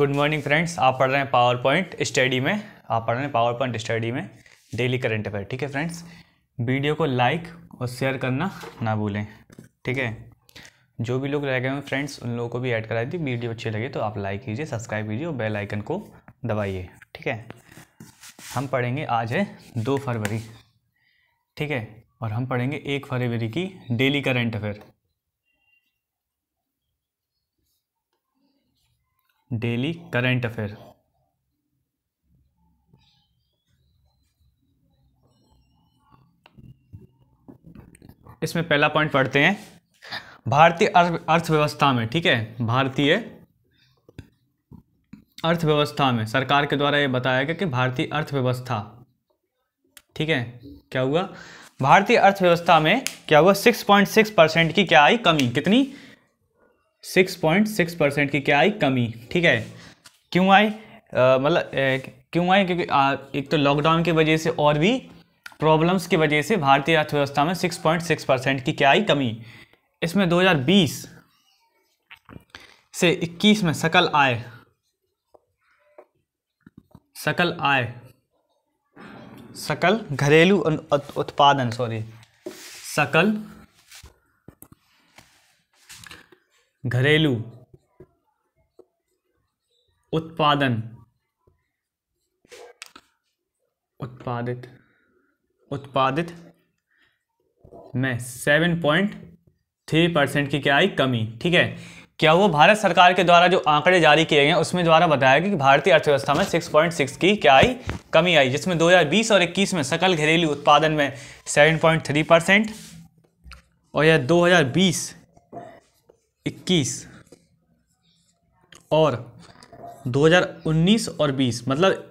Good morning friends आप पढ़ रहे हैं पावर पॉइंट स्टडी में आप पढ़ रहे हैं पावर पॉइंट स्टडी में डेली करंट अफेयर ठीक है फ्रेंड्स वीडियो को लाइक और शेयर करना ना भूलें ठीक है जो भी लोग रह गए हैं फ्रेंड्स उन लोगों को भी ऐड करा दी वीडियो अच्छी लगे तो आप लाइक कीजिए सब्सक्राइब कीजिए और बेल आइकन को दबाइए ठीक है हम पढ़ेंगे आज है दो फरवरी ठीक है और हम पढ़ेंगे एक फरवरी की daily current affair daily current affair इसमें पहला पॉइंट पढ़ते हैं भारतीय अर्थव्यवस्था में ठीक है भारतीय अर्थव्यवस्था में सरकार के द्वारा यह बताया गया कि भारतीय अर्थव्यवस्था ठीक है क्या हुआ भारतीय अर्थव्यवस्था में क्या हुआ 6.6 परसेंट की क्या आई कमी कितनी सिक्स पॉइंट सिक्स परसेंट की क्या आई कमी ठीक है क्यों आई मतलब क्यों आई क्योंकि आ, एक तो लॉकडाउन की वजह से और भी प्रॉब्लम्स की वजह से भारतीय अर्थव्यवस्था में 6.6 परसेंट की क्या आई कमी इसमें 2020 से 21 में सकल आय सकल आय सकल घरेलू उत्पादन सॉरी सकल घरेलू उत्पादन उत्पादित उत्पादित में सेवन पॉइंट थ्री परसेंट की क्या आई कमी ठीक है क्या वो भारत सरकार के द्वारा जो आंकड़े जारी किए गए उसमें द्वारा बताया गया कि भारतीय अर्थव्यवस्था में 6.6 की क्या आई कमी आई जिसमें 2020 और 21 में सकल घरेलू उत्पादन में 7.3 परसेंट और यह 2020 इक्कीस और 2019 और 20 मतलब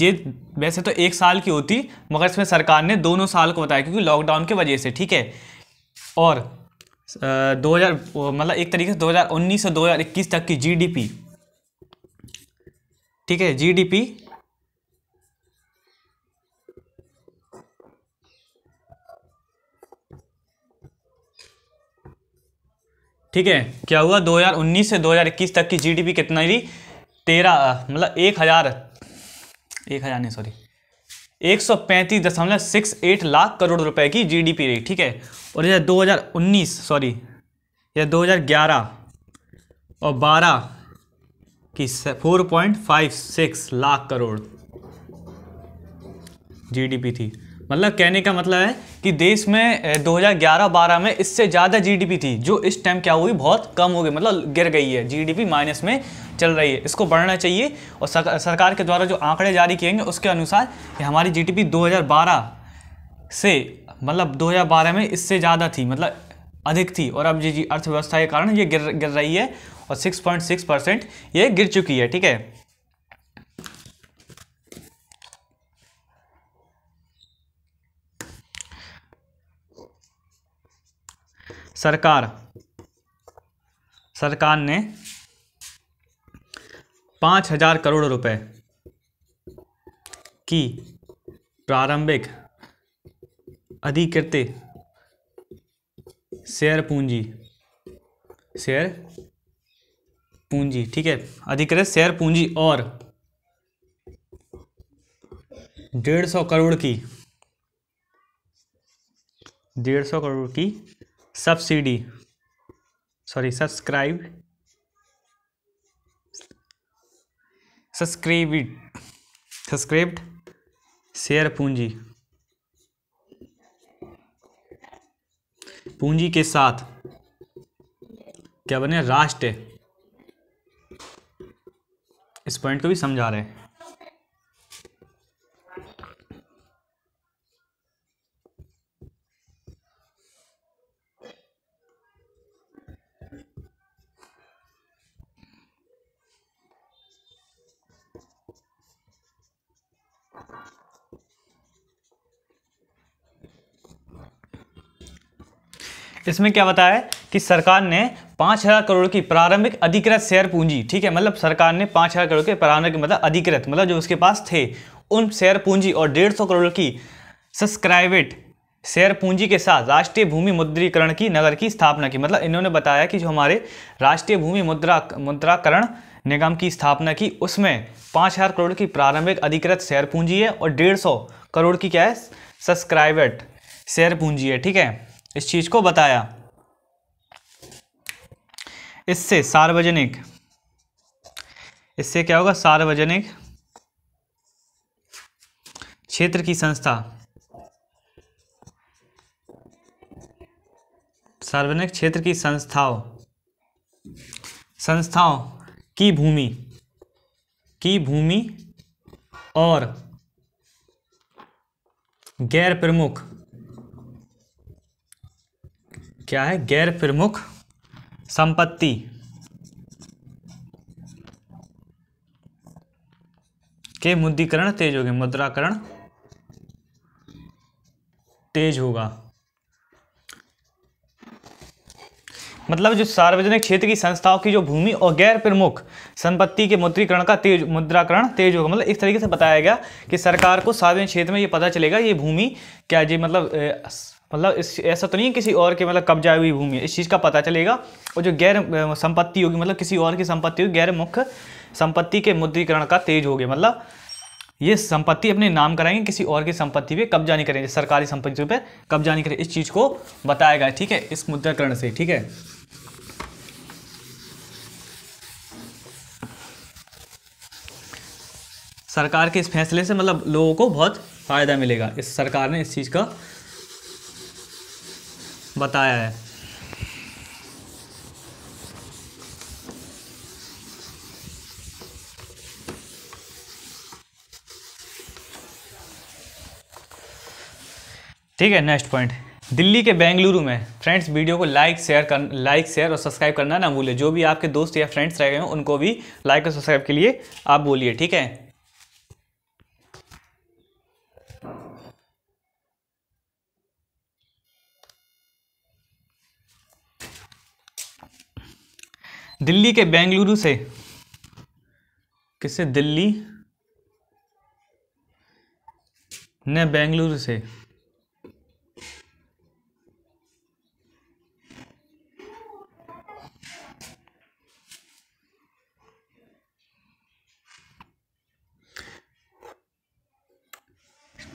ये वैसे तो एक साल की होती मगर इसमें सरकार ने दोनों साल को बताया क्योंकि लॉकडाउन की वजह से ठीक है और दो हज़ार मतलब एक तरीके से 2019 से 2021 तक की जीडीपी ठीक है जीडीपी ठीक है क्या हुआ 2019 से 2021 तक की जीडीपी कितना रही तेरह मतलब एक हज़ार एक हज़ार नहीं सॉरी एक सौ पैंतीस दशमलव सिक्स एट लाख करोड़ रुपए की जीडीपी रही ठीक है और यह 2019 सॉरी यह 2011 और 12 की 4.56 लाख करोड़ जीडीपी थी मतलब कहने का मतलब है कि देश में 2011-12 में इससे ज़्यादा जीडीपी थी जो इस टाइम क्या हुई बहुत कम हो गई मतलब गिर गई है जीडीपी माइनस में चल रही है इसको बढ़ना चाहिए और सरकार के द्वारा जो आंकड़े जारी किए गए उसके अनुसार कि हमारी जीडीपी 2012 से मतलब 2012 में इससे ज़्यादा थी मतलब अधिक थी और अब जी जी अर्थव्यवस्था के कारण ये गिर गिर रही है और 6.6 परसेंट ये गिर चुकी है ठीक है सरकार सरकार ने पाँच हजार करोड़ रुपए की प्रारंभिक अधिकृत शेयर पूंजी शेयर पूंजी ठीक है अधिकृत शेयर पूंजी और डेढ़ सौ करोड़ की डेढ़ सौ करोड़ की subsidy sorry subscribe subscribed subscript share पूंजी पूंजी के साथ क्या बने राष्ट्र इस पॉइंट को भी समझा रहे हैं इसमें क्या बताया है कि सरकार ने पाँच हज़ार करोड़ की प्रारंभिक अधिकृत शेयर पूंजी ठीक है मतलब सरकार ने पाँच हज़ार करोड़ के प्रारंभिक मतलब अधिकृत मतलब जो उसके पास थे उन शेयर पूंजी और डेढ़ सौ करोड़ की सब्सक्राइबेट शेयर पूंजी के साथ राष्ट्रीय भूमि मुद्रीकरण की नगर की स्थापना की मतलब इन्होंने बताया कि जो हमारे राष्ट्रीय भूमि मुद्रा मुद्राकरण निगम की स्थापना की उसमें पाँच हज़ार करोड़ की प्रारंभिक अधिकृत शेयर पूंजी है और डेढ़ सौ करोड़ की क्या है सब्सक्राइबेट शेयर पूंजी है ठीक है इस चीज़ को बताया इससे सार्वजनिक इससे क्या होगा सार्वजनिक क्षेत्र की संस्था सार्वजनिक क्षेत्र की संस्थाओं संस्थाओं की भूमि की भूमि और गैर प्रमुख क्या है गैर प्रमुख संपत्ति के मुद्दीकरण तेज हो गए मुद्राकरण तेज होगा मतलब जो सार्वजनिक क्षेत्र की संस्थाओं की जो भूमि और गैर प्रमुख संपत्ति के मुद्रीकरण का तेज मुद्राकरण तेज होगा मतलब इस तरीके से बताया गया कि सरकार को सार्वजनिक क्षेत्र में ये पता चलेगा ये भूमि क्या जी मतलब मतलब इस ऐसा तो नहीं है किसी और के मतलब कब्जा हुई भूमि इस चीज़ का पता चलेगा और जो गैर संपत्ति होगी मतलब किसी और की संपत्ति होगी गैर मुख्य संपत्ति के मुद्रीकरण का तेज हो गया मतलब ये संपत्ति अपने नाम कराएंगे किसी और की संपत्ति पे कब्जा नहीं करेंगे सरकारी संपत्ति पे कब्जा नहीं करेंगे इस चीज़ को बताया गया ठीक है इस मुद्राकरण से ठीक है सरकार के इस फैसले से मतलब लोगों को बहुत फ़ायदा मिलेगा इस सरकार ने इस चीज़ का बताया है ठीक है नेक्स्ट पॉइंट दिल्ली के बेंगलुरु में फ्रेंड्स वीडियो को लाइक शेयर कर लाइक शेयर और सब्सक्राइब करना ना भूलें जो भी आपके दोस्त या फ्रेंड्स रह गए हैं उनको भी लाइक और सब्सक्राइब के लिए आप बोलिए ठीक है दिल्ली के बेंगलुरु से किससे दिल्ली ने बेंगलुरु से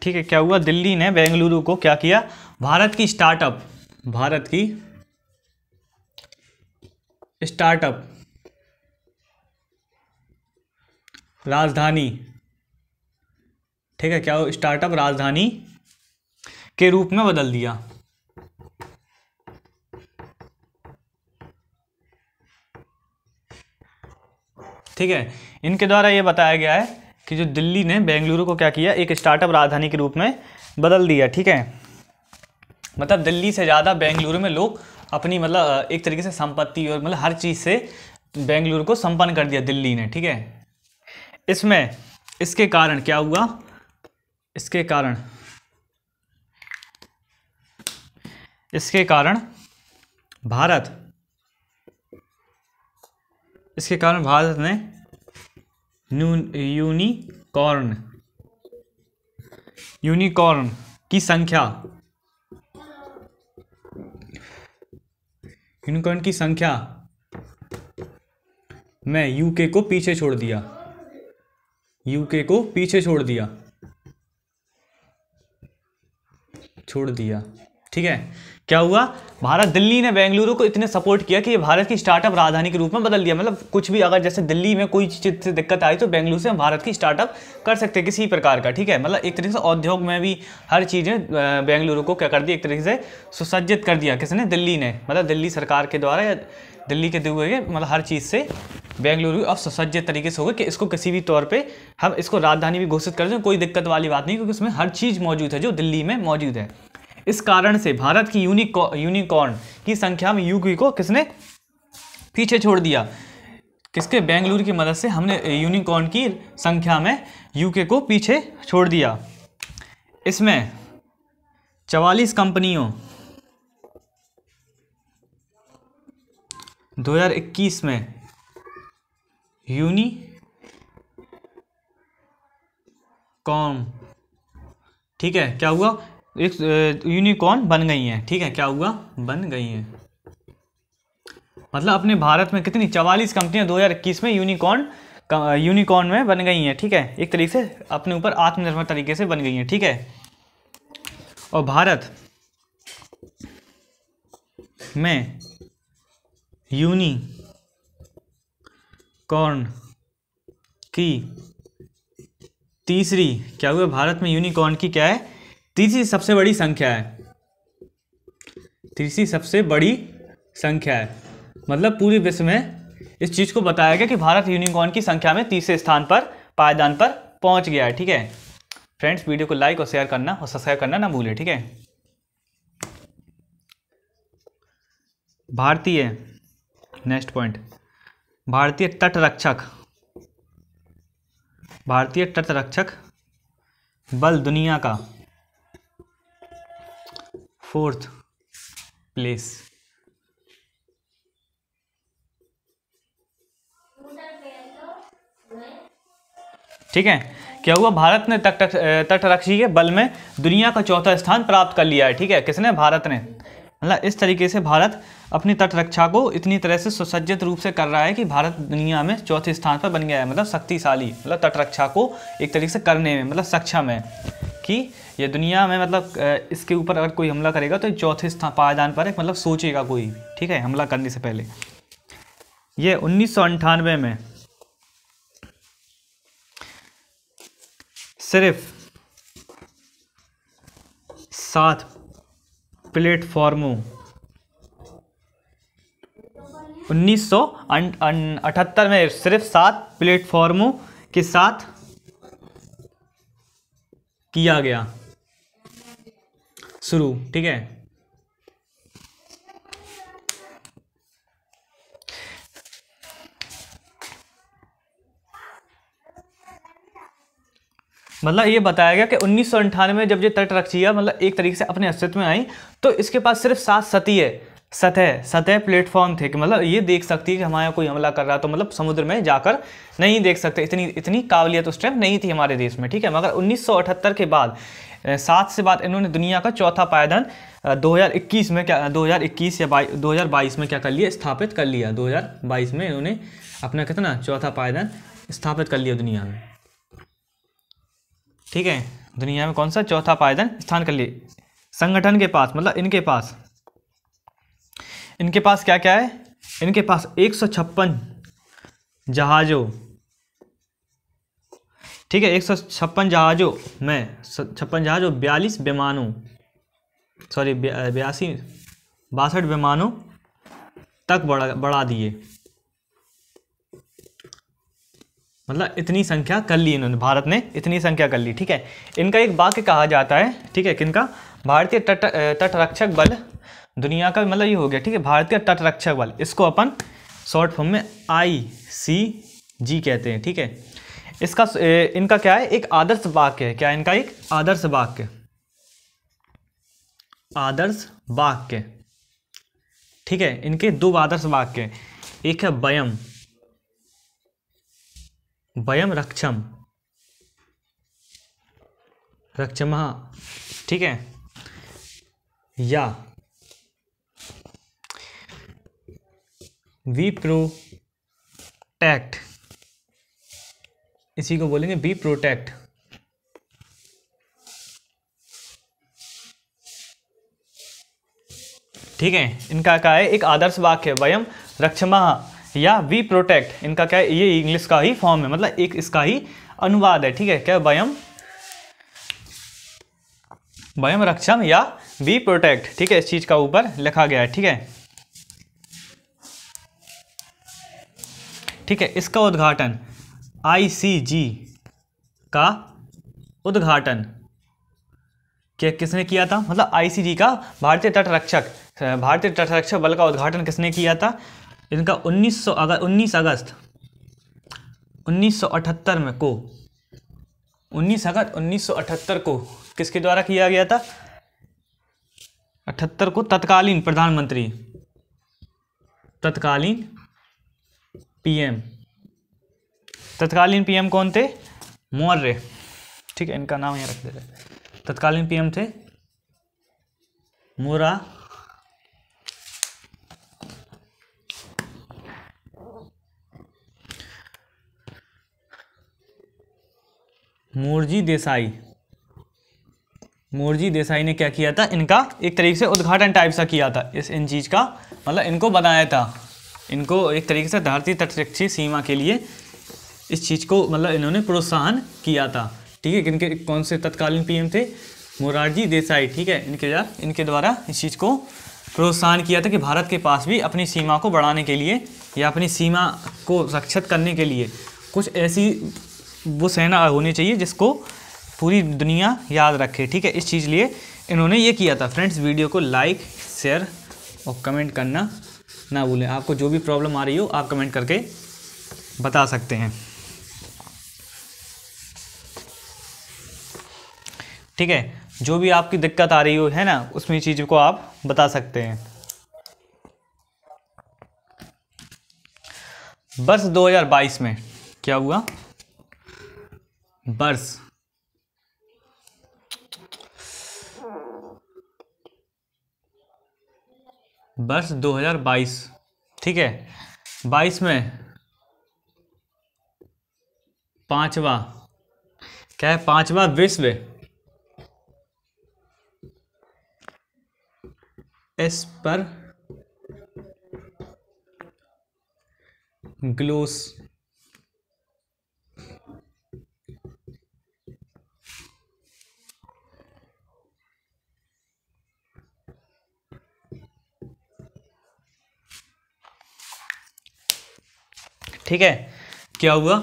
ठीक है क्या हुआ दिल्ली ने बेंगलुरु को क्या किया भारत की स्टार्टअप भारत की स्टार्टअप राजधानी ठीक है क्या स्टार्टअप राजधानी के रूप में बदल दिया ठीक है इनके द्वारा ये बताया गया है कि जो दिल्ली ने बेंगलुरु को क्या किया एक स्टार्टअप राजधानी के रूप में बदल दिया ठीक है मतलब दिल्ली से ज़्यादा बेंगलुरु में लोग अपनी मतलब एक तरीके से संपत्ति और मतलब हर चीज़ से बेंगलुरु को संपन्न कर दिया दिल्ली ने ठीक है इसमें इसके कारण क्या हुआ इसके कारण इसके कारण भारत इसके कारण भारत ने यूनिकॉर्न यूनिकॉर्न की संख्या यूनिकॉर्न की संख्या मैं यूके को पीछे छोड़ दिया यूके को पीछे छोड़ दिया छोड़ दिया ठीक है क्या हुआ भारत दिल्ली ने बेंगलुरु को इतने सपोर्ट किया कि ये भारत की स्टार्टअप राजधानी के रूप में बदल दिया मतलब कुछ भी अगर जैसे दिल्ली में कोई चीज़ से दिक्कत आई तो बेंगलुरु से हम भारत की स्टार्टअप कर सकते हैं किसी प्रकार का ठीक है मतलब एक तरीके से औद्योग में भी हर चीज़ें बेंगलुरु को क्या कर दिया एक तरीके से सुसज्जित कर दिया किसने दिल्ली ने मतलब दिल्ली सरकार के द्वारा या दिल्ली के दिए मतलब हर चीज़ से बेंगलुरु अब सुसज्जित तरीके से होगा कि इसको किसी भी तौर पर हम इसको राजधानी भी घोषित कर दें कोई दिक्कत वाली बात नहीं क्योंकि उसमें हर चीज़ मौजूद है जो दिल्ली में मौजूद है इस कारण से भारत की यूनिकॉ यूनिकॉर्न की संख्या में यूकी को किसने पीछे छोड़ दिया किसके बेंगलुरु की मदद से हमने यूनिकॉर्न की संख्या में यूके को पीछे छोड़ दिया इसमें चवालीस कंपनियों 2021 में यूनिकॉर्न ठीक है क्या हुआ एक यूनिकॉर्न बन गई हैं ठीक है क्या हुआ बन गई हैं मतलब अपने भारत में कितनी चवालीस कंपनियां 2021 में यूनिकॉर्न यूनिकॉर्न में बन गई हैं ठीक है एक तरीके से अपने ऊपर आत्मनिर्भर तरीके से बन गई हैं ठीक है और भारत में यूनी कॉर्न की तीसरी क्या हुआ भारत में यूनिकॉर्न की क्या है तीसरी सबसे बड़ी संख्या है तीसरी सबसे बड़ी संख्या है मतलब पूरे विश्व में इस चीज़ को बताया गया कि भारत यूनिकॉर्न की संख्या में तीसरे स्थान पर पायदान पर पहुंच गया है ठीक है फ्रेंड्स वीडियो को लाइक और शेयर करना और सब्सक्राइब करना ना भूलें ठीक है भारतीय नेक्स्ट पॉइंट भारतीय तटरक्षक भारतीय तटरक्षक बल दुनिया का फोर्थ प्लेस ठीक है क्या हुआ भारत ने तट तटरक्षी के बल में दुनिया का चौथा स्थान प्राप्त कर लिया है ठीक है किसने भारत ने मतलब इस तरीके से भारत अपनी तटरक्षा को इतनी तरह से सुसज्जित रूप से कर रहा है कि भारत दुनिया में चौथे स्थान पर बन गया है मतलब शक्तिशाली मतलब तटरक्षा को एक तरीके से करने में मतलब सक्षम है कि ये दुनिया में मतलब इसके ऊपर अगर कोई हमला करेगा तो चौथे स्थान पायदान पर एक मतलब सोचेगा कोई ठीक है हमला करने से पहले ये उन्नीस में सिर्फ सात प्लेटफॉर्मों उन्नीस सौ अठहत्तर में सिर्फ सात प्लेटफॉर्मों के साथ किया गया शुरू ठीक है मतलब ये बताया गया कि उन्नीस सौ अंठानवे जब ये तटरक्षिया मतलब एक तरीके से अपने अस्तित्व में आई तो इसके पास सिर्फ सात सती है सतह सतह प्लेटफॉर्म थे कि मतलब ये देख सकती है कि हमारे कोई हमला कर रहा तो मतलब समुद्र में जाकर नहीं देख सकते इतनी इतनी काबिलियत उस टाइम नहीं थी हमारे देश में ठीक है मगर 1978 के बाद सात से बाद इन्होंने दुनिया का चौथा पायदान 2021 में क्या 2021 या 2022 में क्या कर लिया स्थापित कर लिया 2022 में इन्होंने अपना कितना चौथा पायदान स्थापित कर लिया दुनिया में ठीक है दुनिया में कौन सा चौथा पायदान स्थान कर लिए संगठन के पास मतलब इनके पास इनके पास क्या क्या है इनके पास एक सौ छप्पन जहाज़ों ठीक है एक सौ छप्पन जहाज़ों में छप्पन जहाजों बयालीस विमानों सॉरी बयासी बासठ विमानों तक बढ़ा बढ़ा दिए मतलब इतनी संख्या कर ली इन्होंने भारत ने इतनी संख्या कर ली ठीक है इनका एक वाक्य कहा जाता है ठीक है किनका भारतीय तट तटरक्षक बल दुनिया का मतलब ये हो गया ठीक है भारतीय तटरक्षक बल इसको अपन शॉर्ट फॉर्म में आई सी जी कहते हैं ठीक है इसका इनका क्या है एक आदर्श वाक्य है क्या इनका एक आदर्श वाक्य आदर्श वाक्य ठीक है इनके दो आदर्श वाक्य एक है बयम वयम रक्षम रक्षमा हाँ। ठीक है या वी टैक्ट इसी को बोलेंगे बी प्रोटेक्ट ठीक है इनका क्या है एक आदर्श वाक्य वयम रक्षमा या वी प्रोटेक्ट इनका क्या है ये इंग्लिश का ही फॉर्म है मतलब एक इसका ही अनुवाद है ठीक है क्या वयम वयम रक्षम या वी प्रोटेक्ट ठीक है इस चीज़ का ऊपर लिखा गया है ठीक है ठीक है इसका उद्घाटन आईसीजी का उद्घाटन क्या किसने किया था मतलब आईसीजी का भारतीय तटरक्षक भारतीय तटरक्षक बल का उद्घाटन किसने किया था इनका 1900 अगस्त 19 अगस्त 1978 में को 19 अगस्त 1978 को किसके द्वारा किया गया था अठहत्तर को तत्कालीन प्रधानमंत्री तत्कालीन पीएम तत्कालीन पीएम कौन थे मौर्य ठीक है इनका नाम यहाँ रख देते तत्कालीन पीएम थे मोरा मोरजी देसाई मोरजी देसाई ने क्या किया था इनका एक तरीके से उद्घाटन टाइप सा किया था इस इन चीज़ का मतलब इनको बनाया था इनको एक तरीके से धरती तटरक्षी सीमा के लिए इस चीज़ को मतलब इन्होंने प्रोत्साहन किया था ठीक है इनके कौन से तत्कालीन पीएम थे मोरारजी देसाई ठीक है इनके इनके द्वारा इस चीज़ को प्रोत्साहन किया था कि भारत के पास भी अपनी सीमा को बढ़ाने के लिए या अपनी सीमा को सुरक्षित करने के लिए कुछ ऐसी वो सेना होनी चाहिए जिसको पूरी दुनिया याद रखे ठीक है इस चीज़ लिए इन्होंने ये किया था फ्रेंड्स वीडियो को लाइक शेयर और कमेंट करना ना भूलें आपको जो भी प्रॉब्लम आ रही हो आप कमेंट करके बता सकते हैं ठीक है जो भी आपकी दिक्कत आ रही हो है ना उसमें चीज़ को आप बता सकते हैं वर्ष 2022 में क्या हुआ वर्ष वर्ष 2022 ठीक है 22 में पांचवा क्या है पांचवा विश्व एस पर ग्लोस ठीक है क्या हुआ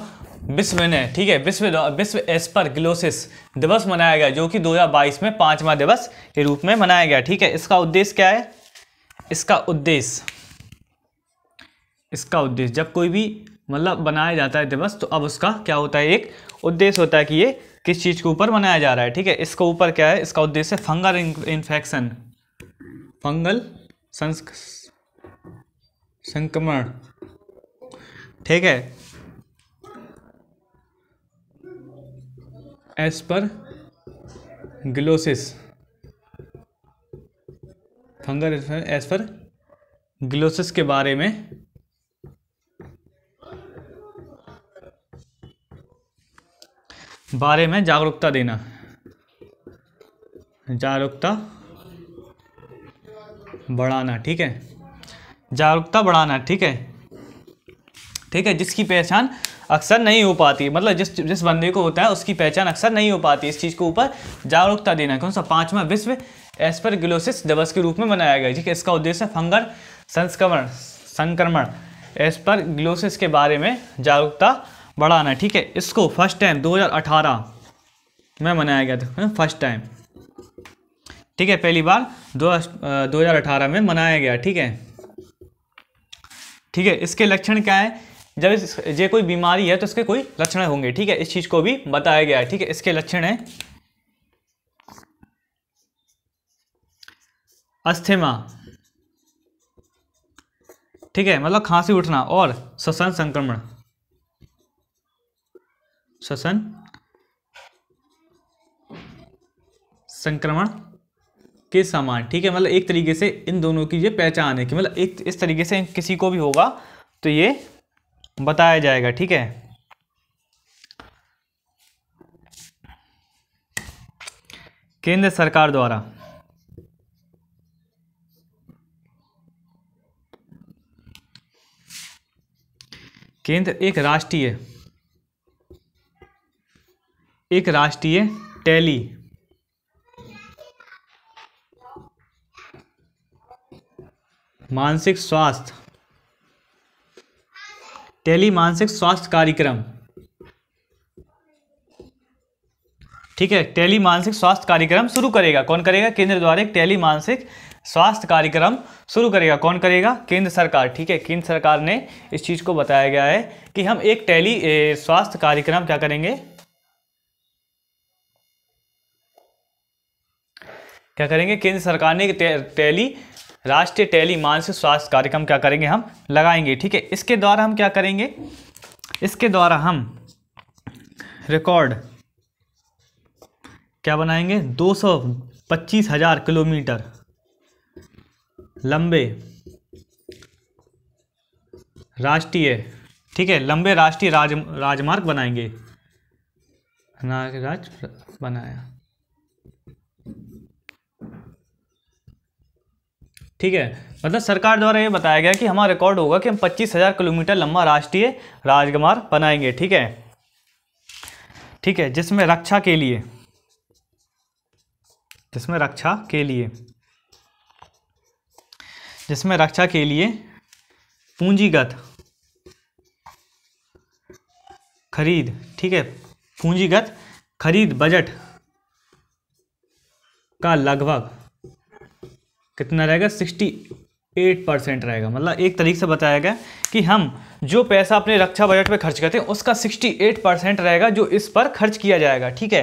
विश्व ने ठीक है विश्व विश्व एस्पर ग्लोसिस दिवस मनाया गया जो कि 2022 में पांचवा दिवस के रूप में मनाया गया ठीक है इसका उद्देश्य क्या है इसका उद्देश्य इसका उद्देश्य जब कोई भी मतलब बनाया जाता है दिवस तो अब उसका क्या होता है एक उद्देश्य होता है कि ये किस चीज़ के ऊपर मनाया जा रहा है ठीक है इसके ऊपर क्या है इसका उद्देश्य है फंगल इन्फेक्शन फंगल संस्क संक्रमण ठीक है एस पर ग्लोसिस फंगर एस पर ग्लोसिस के बारे में बारे में जागरूकता देना जागरूकता बढ़ाना ठीक है जागरूकता बढ़ाना ठीक है ठीक है जिसकी पहचान अक्सर नहीं हो पाती मतलब जिस जिस बंदे को होता है उसकी पहचान अक्सर नहीं हो पाती इस चीज़ के ऊपर जागरूकता देना कौन सा पाँचवा विश्व ग्लोसिस दिवस के रूप में मनाया गया ठीक है इसका उद्देश्य फंगल संस्करण संक्रमण ग्लोसिस के बारे में जागरूकता बढ़ाना ठीक है इसको फर्स्ट टाइम दो में मनाया गया था फर्स्ट टाइम ठीक है पहली बार दो अठारह में मनाया गया ठीक है ठीक है इसके लक्षण क्या है जब इस ये कोई बीमारी है तो इसके कोई लक्षण होंगे ठीक है इस चीज़ को भी बताया गया है ठीक है इसके लक्षण है अस्थिमा ठीक है मतलब खांसी उठना और श्वसन संक्रमण श्वसन संक्रमण के समान ठीक है मतलब एक तरीके से इन दोनों की ये पहचान है कि मतलब एक इस तरीके से किसी को भी होगा तो ये बताया जाएगा ठीक है केंद्र सरकार द्वारा केंद्र एक राष्ट्रीय एक राष्ट्रीय टैली मानसिक स्वास्थ्य टेली मानसिक स्वास्थ्य कार्यक्रम ठीक है टेली मानसिक स्वास्थ्य कार्यक्रम शुरू करेगा कौन करेगा केंद्र द्वारा एक टेली मानसिक स्वास्थ्य कार्यक्रम शुरू करेगा कौन करेगा केंद्र सरकार ठीक है केंद्र सरकार ने इस चीज़ को बताया गया है कि हम एक टेली स्वास्थ्य कार्यक्रम क्या करेंगे क्या करेंगे केंद्र सरकार ने टे, टेली राष्ट्रीय टेली मानसिक स्वास्थ्य कार्यक्रम क्या करेंगे हम लगाएंगे ठीक है इसके द्वारा हम क्या करेंगे इसके द्वारा हम रिकॉर्ड क्या बनाएंगे दो सौ पच्चीस हजार किलोमीटर लंबे राष्ट्रीय ठीक है लंबे राष्ट्रीय राज राजमार्ग बनाएंगे राज बनाया ठीक है मतलब सरकार द्वारा ये बताया गया कि हमारा रिकॉर्ड होगा कि हम पच्चीस हज़ार किलोमीटर लंबा राष्ट्रीय राजमार्ग बनाएंगे ठीक है ठीक है जिसमें रक्षा के लिए जिसमें रक्षा के लिए जिसमें रक्षा के लिए पूंजीगत खरीद ठीक है पूंजीगत खरीद बजट का लगभग कितना रहेगा सिक्सटी एट परसेंट रहेगा मतलब एक तरीके से बताया गया कि हम जो पैसा अपने रक्षा बजट पे खर्च करते हैं उसका सिक्सटी एट परसेंट रहेगा जो इस पर खर्च किया जाएगा ठीक है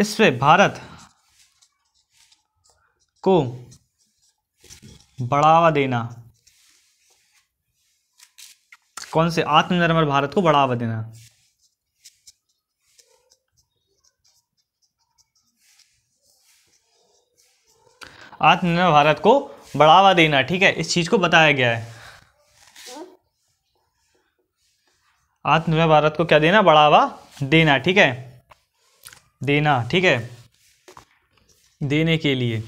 इस पर भारत को बढ़ावा देना कौन से आत्मनिर्भर भारत को बढ़ावा देना आत्मनिर्भर भारत को बढ़ावा देना ठीक है इस चीज़ को बताया गया है आत्मनिर्भर भारत को क्या देना बढ़ावा देना ठीक है देना ठीक है देने के लिए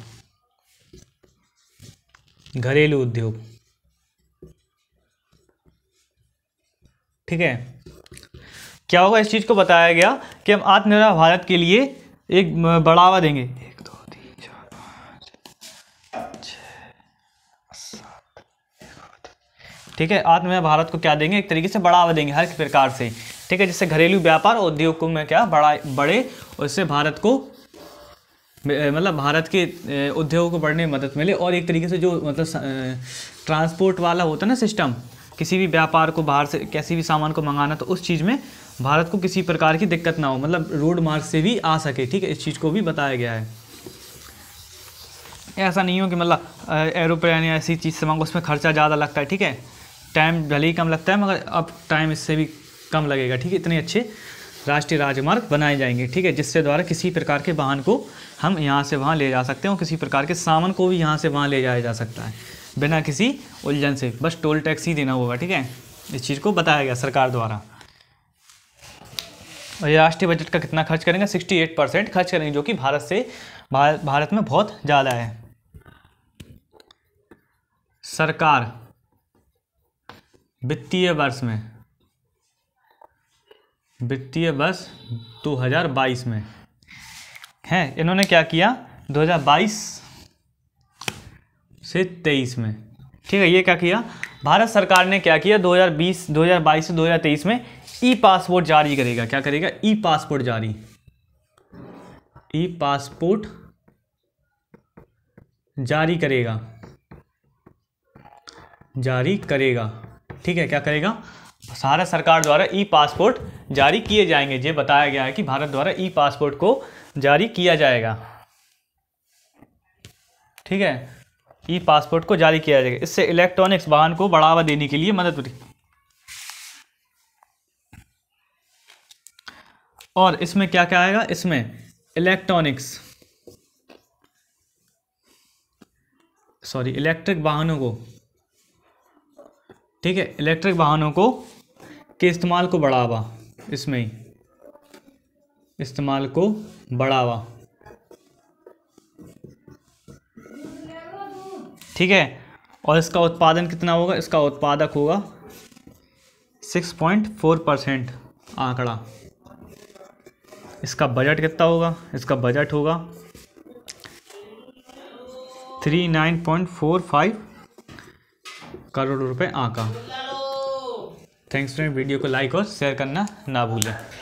घरेलू उद्योग ठीक है क्या होगा इस चीज़ को बताया गया कि हम आत्मनिर्भर भारत के लिए एक बढ़ावा देंगे ठीक है आत्मनिर्भर भारत को क्या देंगे एक तरीके से बढ़ावा देंगे हर प्रकार से ठीक है जिससे घरेलू व्यापार और उद्योग में क्या बढ़ा बढ़े और इससे भारत को मतलब भारत के उद्योग को बढ़ने में मदद मिले और एक तरीके से जो मतलब ट्रांसपोर्ट वाला होता है ना सिस्टम किसी भी व्यापार को बाहर से किसी भी सामान को मंगाना तो उस चीज़ में भारत को किसी प्रकार की दिक्कत ना हो मतलब रोड मार्ग से भी आ सके ठीक है इस चीज़ को भी बताया गया है ऐसा नहीं हो कि मतलब एरोप्लेन या ऐसी चीज़ से मांगो उसमें खर्चा ज़्यादा लगता है ठीक है टाइम भले ही कम लगता है मगर अब टाइम इससे भी कम लगेगा ठीक है इतने अच्छे राष्ट्रीय राजमार्ग बनाए जाएंगे ठीक है जिससे द्वारा किसी प्रकार के वाहन को हम यहाँ से वहाँ ले जा सकते हैं और किसी प्रकार के सामान को भी यहाँ से वहाँ ले जाया जा सकता है बिना किसी उलझन से बस टोल टैक्स ही देना होगा ठीक है इस चीज़ को बताया गया सरकार द्वारा और राष्ट्रीय बजट का कितना खर्च करेंगे सिक्सटी परसेंट खर्च करेंगे जो कि भारत से भारत में बहुत ज़्यादा है सरकार वित्तीय वर्ष में वित्तीय वर्ष 2022 में हैं इन्होंने क्या किया 2022 से 23 में ठीक है ये क्या किया भारत सरकार ने क्या किया 2020 2022 से 2023 में ई पासपोर्ट जारी करेगा क्या करेगा ई पासपोर्ट जारी ई पासपोर्ट जारी करेगा जारी करेगा ठीक है क्या करेगा भारत सरकार द्वारा ई पासपोर्ट जारी किए जाएंगे ये बताया गया है कि भारत द्वारा ई पासपोर्ट को जारी किया जाएगा ठीक है ई पासपोर्ट को जारी किया जाएगा इससे इलेक्ट्रॉनिक्स वाहन को बढ़ावा देने के लिए मदद मिली और इसमें क्या क्या आएगा इसमें इलेक्ट्रॉनिक्स सॉरी इलेक्ट्रिक वाहनों को ठीक है इलेक्ट्रिक वाहनों को के इस्तेमाल को बढ़ावा इसमें ही इस्तेमाल को बढ़ावा ठीक है और इसका उत्पादन कितना होगा इसका उत्पादक होगा सिक्स पॉइंट फोर परसेंट आंकड़ा इसका बजट कितना होगा इसका बजट होगा three nine point four five crore रुपए आका थैंक्स फ्रेंड वीडियो को लाइक और शेयर करना ना भूलें